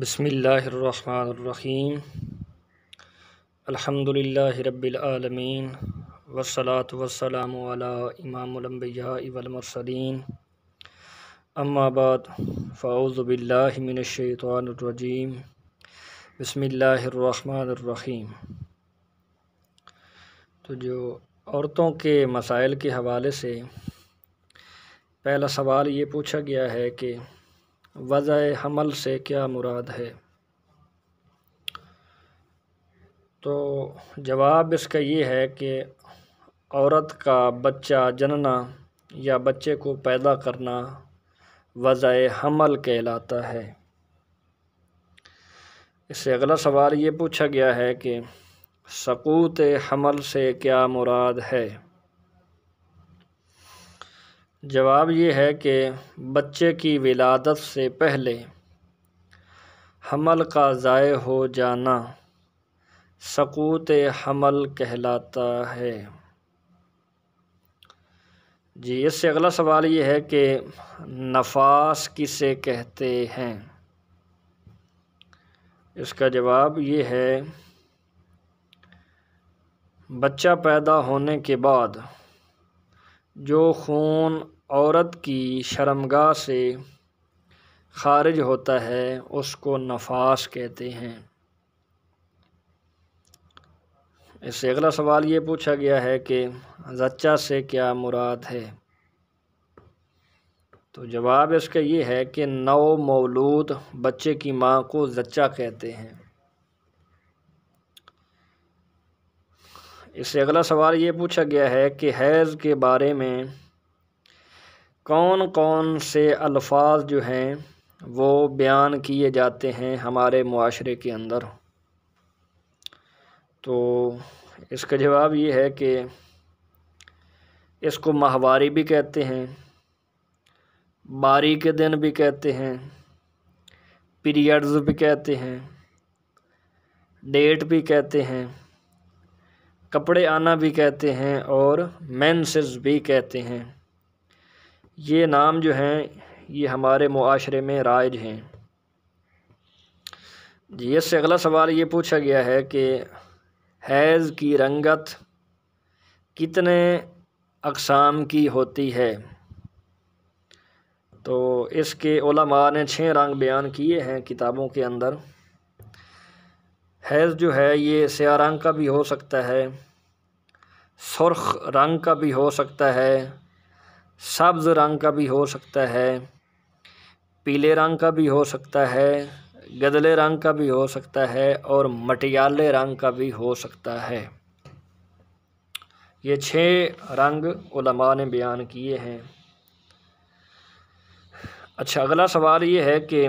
बसमीम अलहमदिल्ला रबालमीन वसलात वसलाम इमामबिया इमामबियामरसलिन अम्माबाद फ़ाउज़बिल्लामिनशैतरजीम बसमीम तो जो औरतों के मसाइल के हवाले से पहला सवाल ये पूछा गया है कि वज़ हमल से क्या मुराद है तो जवाब इसका ये है कि औरत का बच्चा जनना या बच्चे को पैदा करना वज़ हमल कहलाता है इससे अगला सवाल ये पूछा गया है कि सकूत हमल से क्या मुराद है जवाब ये है कि बच्चे की विलादत से पहले हमल का ज़ाय हो जाना सकूत हमल कहलाता है जी इससे अगला सवाल ये है कि नफास किसे कहते हैं इसका जवाब ये है बच्चा पैदा होने के बाद जो खून औरत की शर्मगा से ख़ारिज होता है उसको नफास कहते हैं इससे अगला सवाल ये पूछा गया है कि जच्चा से क्या मुराद है तो जवाब इसका ये है कि नौ मौलूद बच्चे की माँ को जच्चा कहते हैं इससे अगला सवाल ये पूछा गया है कि हैज़ के बारे में कौन कौन से अल्फाज जो हैं वो बयान किए जाते हैं हमारे माशरे के अंदर तो इसका जवाब ये है कि इसको माहवारी भी कहते हैं बारी के दिन भी कहते हैं पीरियड्स भी कहते हैं डेट भी कहते हैं कपड़े आना भी कहते हैं और मैंसेस भी कहते हैं ये नाम जो हैं ये हमारे माशरे में राज हैं जी इससे अगला सवाल ये पूछा गया है कि हैज़ की रंगत कितने अकसाम की होती है तो इसके ओलमा ने छः रंग बयान किए हैं किताबों के अंदर हैज़ जो है ये स्या रंग का भी हो सकता है सुरख़ रंग का भी हो सकता है सब्ज़ रंग का भी हो सकता है पीले रंग का भी हो सकता है गदले रंग का भी हो सकता है और मटियाले रंग का भी हो सकता है ये छः रंग उलमा ने बयान किए हैं अच्छा अगला सवाल ये है कि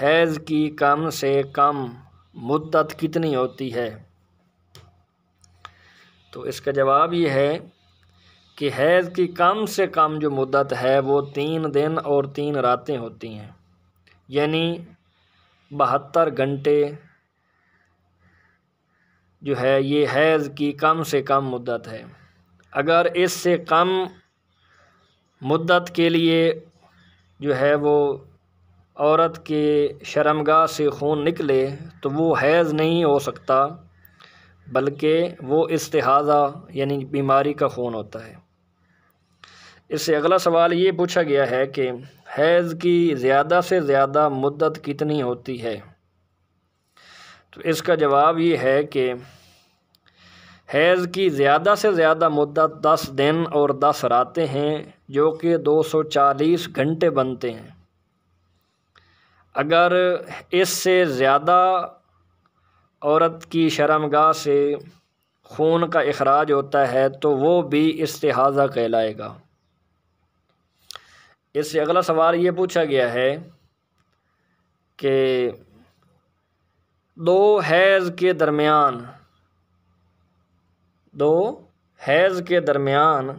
हैज़ की कम से कम मुद्दत कितनी होती है तो इसका जवाब ये है कि हैज़ की कम से कम जो मुद्दत है वो तीन दिन और तीन रातें होती हैं यानी बहत्तर घंटे जो है ये हैज़ की कम से कम मुद्दत है अगर इससे कम मुद्दत के लिए जो है वो औरत के शर्मगा से खून निकले तो वो हैज़ नहीं हो सकता बल्कि वो इस्तेहाज़ा यानी बीमारी का खून होता है इससे अगला सवाल ये पूछा गया है कि हैज़ की ज़्यादा से ज़्यादा मुद्दत कितनी होती है तो इसका जवाब ये है कि हैज़ की ज़्यादा से ज़्यादा मुद्दत दस दिन और दस रातें हैं जो कि दो सौ चालीस घंटे बनते हैं अगर इससे ज़्यादा औरत की गाह से खून का अखराज होता है तो वो भी इस्तेहाज़ा कहलाएगा इससे अगला सवाल ये पूछा गया है कि दो हैज़ के दरमियान दो हैज़ के दरमियान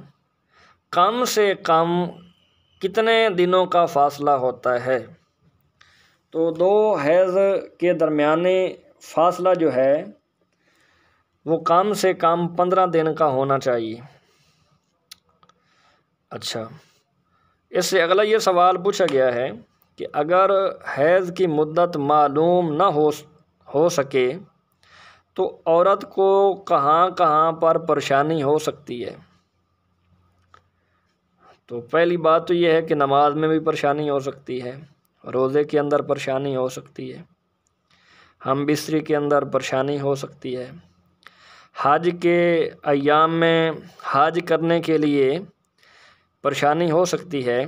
कम से कम कितने दिनों का फासला होता है तो दो हैज़ के दरमियाने फासला जो है वो कम से कम पंद्रह दिन का होना चाहिए अच्छा इससे अगला ये सवाल पूछा गया है कि अगर हैज़ की मुद्दत मालूम ना हो हो सके तो औरत को कहाँ कहाँ पर परेशानी हो सकती है तो पहली बात तो यह है कि नमाज में भी परेशानी हो सकती है रोज़े के अंदर परेशानी हो सकती है हम बिस्तरी के अंदर परेशानी हो सकती है हज के अयाम में हज करने के लिए परेशानी हो सकती है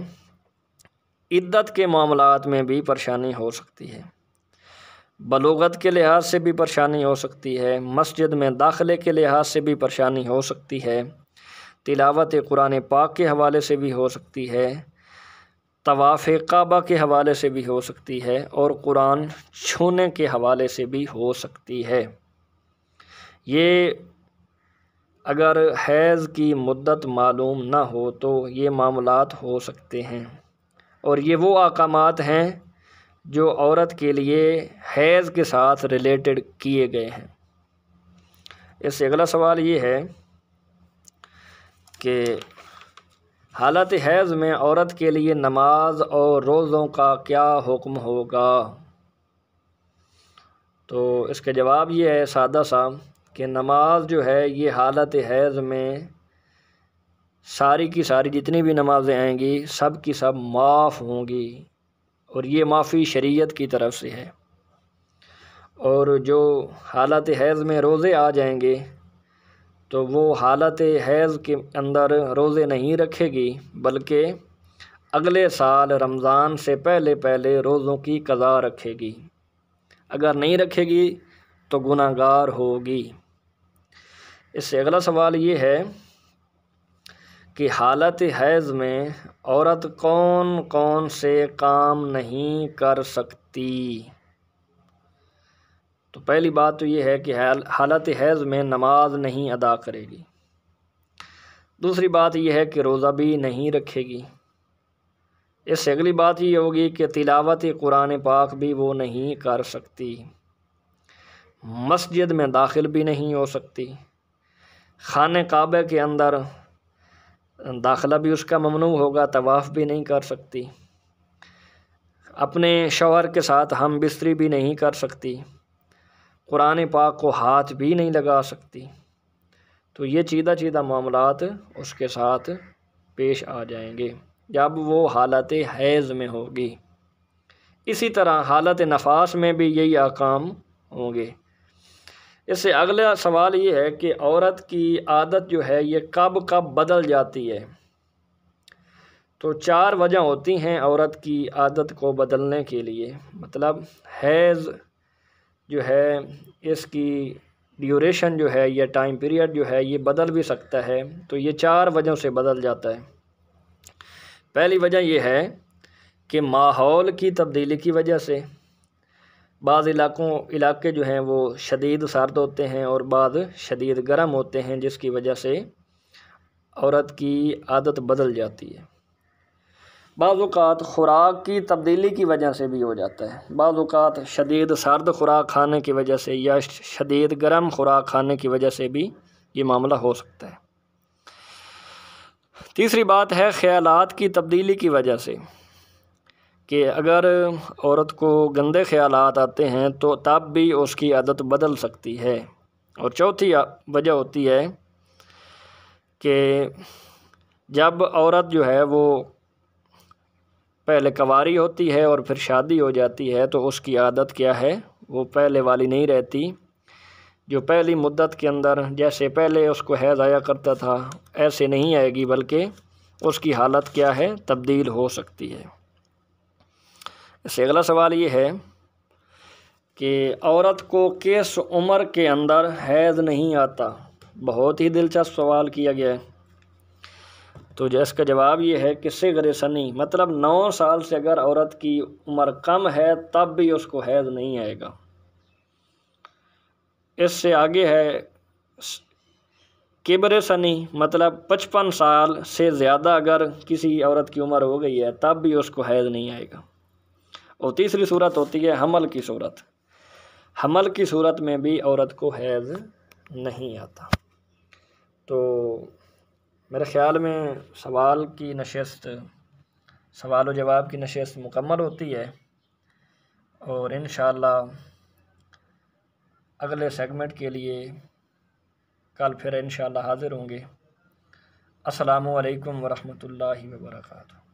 इद्दत के मामला में भी परेशानी हो सकती है बलोगत के लिहाज से भी परेशानी हो सकती है मस्जिद में दाखिले के लिहाज से भी परेशानी हो सकती है तिलावत कुरान पाक के हवाले से भी हो सकती है तवाफ़ काबा के हवाले से भी हो सकती है और कुरान छूने के हवाले से भी हो सकती है ये अगर हैज़ की मदत मालूम ना हो तो ये मामलात हो सकते हैं और ये वो अकाम हैं जो औरत के लिए हैज़ के साथ रिलेटेड किए गए हैं इससे अगला सवाल ये है कि हालत हैज़ में औरत के लिए नमाज और रोज़ों का क्या हुक्म होगा तो इसका जवाब ये है सादा सा कि नमाज जो है ये हालत हैज़ में सारी की सारी जितनी भी नमाज़ें आएंगी सब की सब माफ़ होंगी और ये माफ़ी शरीयत की तरफ से है और जो हालत हैज़ में रोज़े आ जाएंगे तो वो हालत हैज़ के अंदर रोज़े नहीं रखेगी बल्कि अगले साल रमज़ान से पहले पहले रोज़ों की कज़ा रखेगी अगर नहीं रखेगी तो गुनागार होगी इससे अगला सवाल ये है कि हालत हैज़ में औरत कौन कौन से काम नहीं कर सकती तो पहली बात तो ये है कि हालत हैज़ में नमाज नहीं अदा करेगी दूसरी बात यह है कि रोज़ा भी नहीं रखेगी इससे अगली बात ये होगी कि तिलावत कुरान पाक भी वो नहीं कर सकती मस्जिद में दाखिल भी नहीं हो सकती खान काबे के अंदर दाखिला भी उसका ममनू होगा तवाफ़ भी नहीं कर सकती अपने शोहर के साथ हम बिस्तरी भी नहीं कर सकती कुरान पाक को हाथ भी नहीं लगा सकती तो ये चीदा चीदा मामलात उसके साथ पेश आ जाएंगे जब वो हालत हैज़ में होगी इसी तरह हालत नफास में भी यही आकाम होंगे इससे अगला सवाल ये है कि औरत की आदत जो है ये कब कब बदल जाती है तो चार वजह होती हैं औरत की आदत को बदलने के लिए मतलब हैज़ जो है इसकी ड्यूरेशन जो है या टाइम पीरियड जो है ये बदल भी सकता है तो ये चार वजहों से बदल जाता है पहली वजह ये है कि माहौल की तब्दीली की वजह से बाद इलाकों इलाके जो हैं वो शदीद सर्द होते हैं और बाद शदीद गर्म होते हैं जिसकी वजह से औरत की आदत बदल जाती है बाज़ात ख़ुराक की तब्दीली की वजह से भी हो जाता है बाज़ात शदीद सर्द खुराक खाने की वजह से या शदीद गर्म खुराक खाने की वजह से भी ये मामला हो सकता है तीसरी बात है ख़्यालात की तब्दीली की वजह से कि अगर औरत को गंदे ख्याल आते हैं तो तब भी उसकी आदत बदल सकती है और चौथी वजह होती है कि जब औरत जो है वो पहले कवारी होती है और फिर शादी हो जाती है तो उसकी आदत क्या है वो पहले वाली नहीं रहती जो पहली मुद्दत के अंदर जैसे पहले उसको हैज़ आया करता था ऐसे नहीं आएगी बल्कि उसकी हालत क्या है तब्दील हो सकती है इससे अगला सवाल ये है कि औरत को किस उम्र के अंदर हैज़ नहीं आता बहुत ही दिलचस्प सवाल किया गया है तो का जवाब ये है कि सिगर सनी मतलब नौ साल से अगर औरत की उम्र कम है तब भी उसको हैज़ नहीं आएगा इससे आगे है किबर सनी मतलब पचपन साल से ज़्यादा अगर किसी औरत की उम्र हो गई है तब भी उसको हैज़ नहीं आएगा और तीसरी सूरत होती है हमल की सूरत हमल की सूरत में भी औरत को हैज़ नहीं आता तो मेरे ख़्याल में सवाल की नशस्त सवाल व जवाब की नशस्त मुकम्मल होती है और इन अगले सेगमेंट के लिए कल फिर इन हाज़िर होंगे असलकम वरहमल वर्का